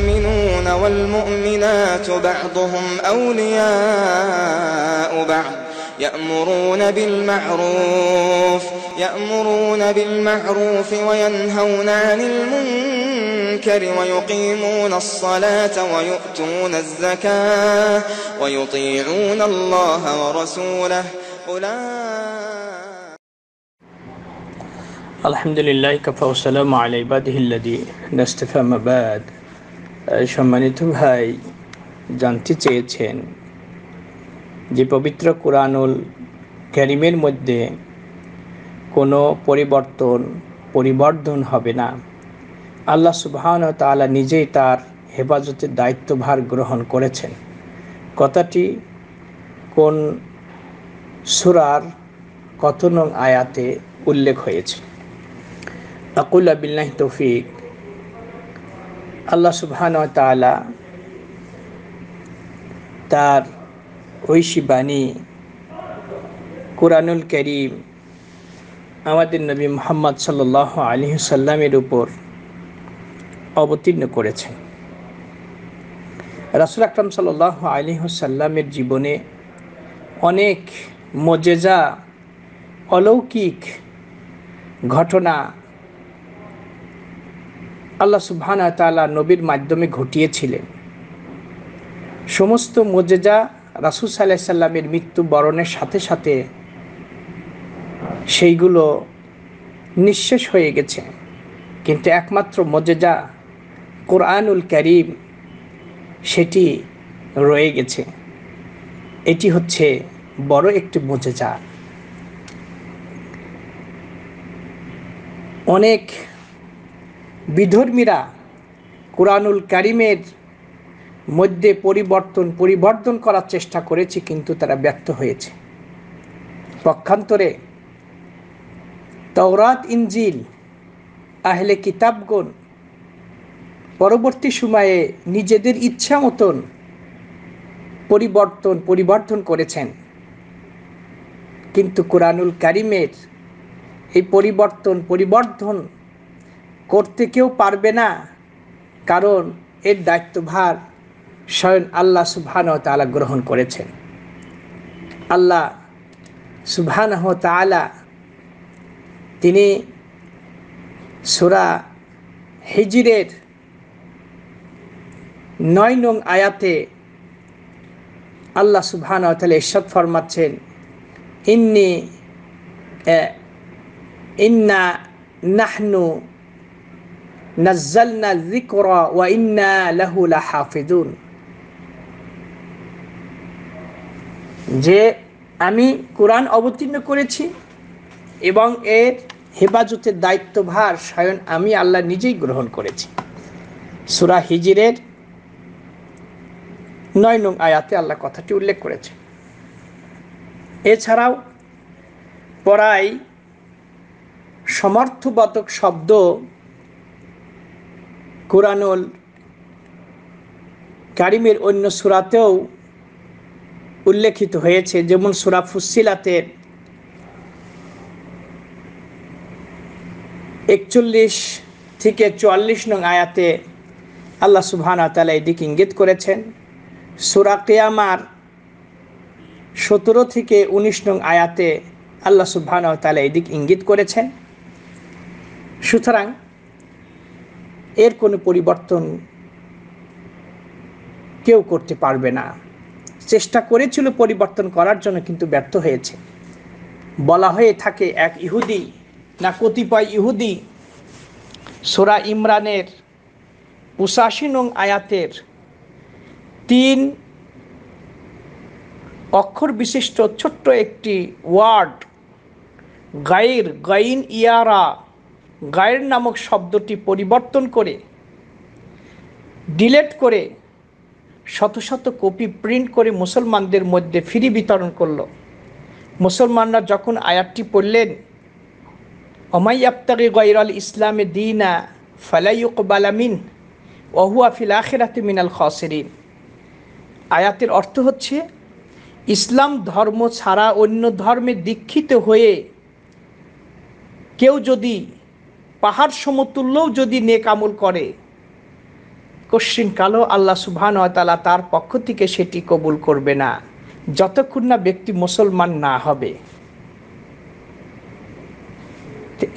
والمؤمنون والمؤمنات بعضهم أولياء بعض يأمرون بالمعروف يأمرون بالمعروف وينهون عن المنكر ويقيمون الصلاة ويؤتون الزكاة ويطيعون الله ورسوله أولئك الحمد لله كفى وسلام على عباده الذي نستفهم بعد সম্মানিত ভাই জানতে চেয়েছেন যে পবিত্র কোরআনুল ক্যারিমের মধ্যে কোনো পরিবর্তন পরিবর্ধন হবে না আল্লাহ সুবহান তালা নিজেই তার হেফাজতের দায়িত্বভার গ্রহণ করেছেন কথাটি কোন সুরার কত নং আয়াতে উল্লেখ হয়েছে আকুল আবিল্লাহ তৌফিক আল্লাহ সুবহান তালা তার ঐশী বাণী কোরআনুল করিম আমাদের নবী মোহাম্মদ সাল আলী সাল্লামের উপর অবতীর্ণ করেছেন রাসুল আকরম সাল আলী সাল্লামের জীবনে অনেক মজেজা অলৌকিক ঘটনা আল্লাহ সুবহান তালা নবীর মাধ্যমে ঘটিয়েছিলেন সমস্ত মোজেজা রাসুল আলাইসাল্লামের সাল্লামের বরণের সাথে সাথে সেইগুলো নিঃশেষ হয়ে গেছে কিন্তু একমাত্র মজেজা কোরআনুল করিম সেটি রয়ে গেছে এটি হচ্ছে বড় একটি মজেজা অনেক বিধর্মীরা কোরআনুল কারিমের মধ্যে পরিবর্তন পরিবর্তন করার চেষ্টা করেছে কিন্তু তারা ব্যর্থ হয়েছে পক্ষান্তরে তওরাত ইঞ্জিল আহলে কিতাবগণ পরবর্তী সময়ে নিজেদের ইচ্ছা মতন পরিবর্তন পরিবর্তন করেছেন কিন্তু কোরআনুল কারিমের এই পরিবর্তন পরিবর্ধন করতে কেউ পারবে না কারণ এর দায়িত্বভার স্বয়ং আল্লাহ সুবহানহ তালা গ্রহণ করেছেন আল্লাহ সুবহানহ তালা তিনি সুরা হিজিরের নয় নং আয়াতে আল্লাহ সুবহান তাহলে ঈশ্বর ফরমাচ্ছেন ইন্নি ইন্না নাহনু নাজ্জালনা যিকরা ওয়া ইন্না লাহু লাহাফিজুন যে আমি কোরআন অবতীর্ণ করেছি এবং এর হেফাজতের দায়িত্বভার স্বয়ং আমি আল্লাহ নিজেই গ্রহণ করেছি সুরা হিজিরের নয় নং আয়াতে আল্লাহ কথাটি উল্লেখ করেছে এছাড়াও পড়াই সমর্থবতক শব্দ কোরআনুল কারিমের অন্য সুরাতেও উল্লেখিত হয়েছে যেমন সুরা ফুসিলাতে একচল্লিশ থেকে চুয়াল্লিশ নং আয়াতে আল্লাহ সুবহানা তালা এদিকে ইঙ্গিত করেছেন সুরা কেয়ামার সতেরো থেকে উনিশ নং আয়াতে আল্লাহ সুবহানা তালা এদিক ইঙ্গিত করেছেন সুতরাং এর কোনো পরিবর্তন কেউ করতে পারবে না চেষ্টা করেছিল পরিবর্তন করার জন্য কিন্তু ব্যর্থ হয়েছে বলা হয়ে থাকে এক ইহুদি না কতিপয় ইহুদি সোরা ইমরানের পঁচাশি নং আয়াতের তিন অক্ষর বিশিষ্ট ছোট্ট একটি ওয়ার্ড গাইর গাইন ইয়ারা গায়ের নামক শব্দটি পরিবর্তন করে ডিলেট করে শত শত কপি প্রিন্ট করে মুসলমানদের মধ্যে ফ্রি বিতরণ করল মুসলমানরা যখন আয়াতটি পড়লেন অমাই আফতারি গৈর আল ইসলামে দিনা ফালাইক বালামিন ওহুয়া ফিল আখেরাতে মিনাল খসেরিন আয়াতের অর্থ হচ্ছে ইসলাম ধর্ম ছাড়া অন্য ধর্মে দীক্ষিত হয়ে কেউ যদি পাহাড় সমতুল্যও যদি নেক আমল করে কশ্চিন কালো আল্লাহ সুবহান তালা তার পক্ষ থেকে সেটি কবুল করবে না যতক্ষণ না ব্যক্তি মুসলমান না হবে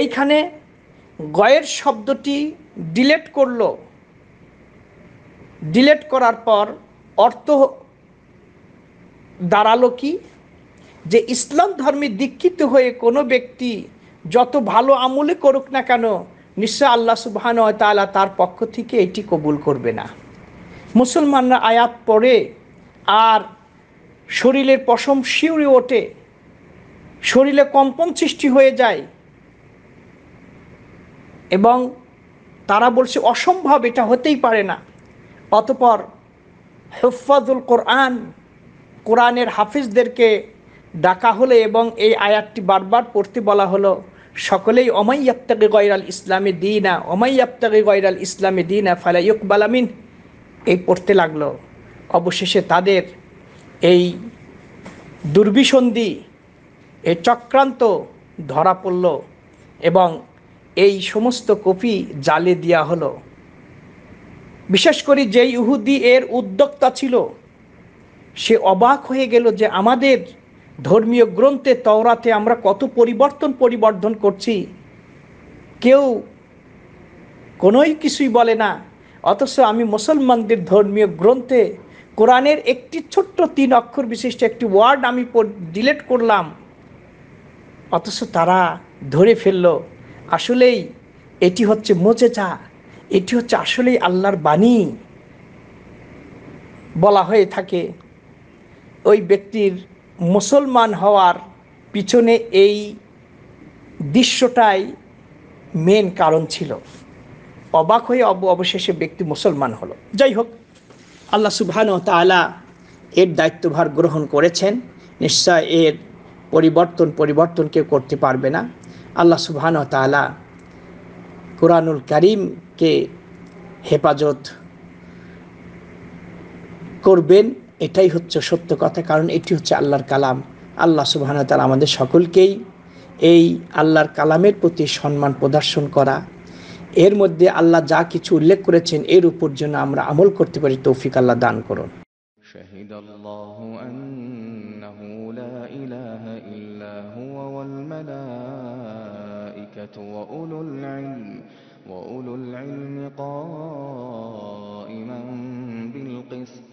এইখানে গয়ের শব্দটি ডিলেট করল ডিলেট করার পর অর্থ দাঁড়ালো কি যে ইসলাম ধর্মে দীক্ষিত হয়ে কোনো ব্যক্তি যত ভালো আমলে করুক না কেন নিশ্চয় আল্লাহ সুবাহান তালা তার পক্ষ থেকে এটি কবুল করবে না মুসলমানরা আয়াত পড়ে আর শরীরের পশম শিউরে ওঠে শরীরে কম্পন সৃষ্টি হয়ে যায় এবং তারা বলছে অসম্ভব এটা হতেই পারে না অতপর হেফাজুল কোরআন কোরআনের হাফিজদেরকে ডাকা হলে এবং এই আয়াতটি বারবার পড়তে বলা হলো সকলেই অমাইয়াপ্তাকে গয়রাল ইসলামে না অমাইয়াপ্তাকে গয়রাল ইসলামে না ফালা ইকবালামিন এই পড়তে লাগলো অবশেষে তাদের এই দুর্বিসন্ধি এ চক্রান্ত ধরা পড়ল এবং এই সমস্ত কপি জালে দেওয়া হলো বিশেষ করে যেই উহুদি এর উদ্যোক্তা ছিল সে অবাক হয়ে গেল যে আমাদের ধর্মীয় গ্রন্থে তওরাতে আমরা কত পরিবর্তন পরিবর্ধন করছি কেউ কোনোই কিছুই বলে না অথচ আমি মুসলমানদের ধর্মীয় গ্রন্থে কোরআনের একটি ছোট্ট তিন অক্ষর বিশিষ্ট একটি ওয়ার্ড আমি ডিলেট করলাম অথচ তারা ধরে ফেলল আসলেই এটি হচ্ছে মোজেজা এটি হচ্ছে আসলেই আল্লাহর বাণী বলা হয়ে থাকে ওই ব্যক্তির মুসলমান হওয়ার পিছনে এই দৃশ্যটাই মেন কারণ ছিল অবাক হয়ে অবশেষে ব্যক্তি মুসলমান হলো যাই হোক আল্লাহ সুবহান তালা এর দায়িত্বভার গ্রহণ করেছেন নিশ্চয় এর পরিবর্তন পরিবর্তন কেউ করতে পারবে না আল্লাহ সুবহান তালা কোরআনুল করিমকে হেফাজত করবেন এটাই হচ্ছে সত্য কথা কারণ এটি হচ্ছে আল্লাহর কালাম আল্লাহ সুবাহ তালা আমাদের সকলকেই এই আল্লাহর কালামের প্রতি সম্মান প্রদর্শন করা এর মধ্যে আল্লাহ যা কিছু উল্লেখ করেছেন এর উপর জন্য আমরা আমল করতে পারি তৌফিক আল্লাহ দান করুন شهد الله أنه لا إله إلا وأولو العلم قائما بالقسط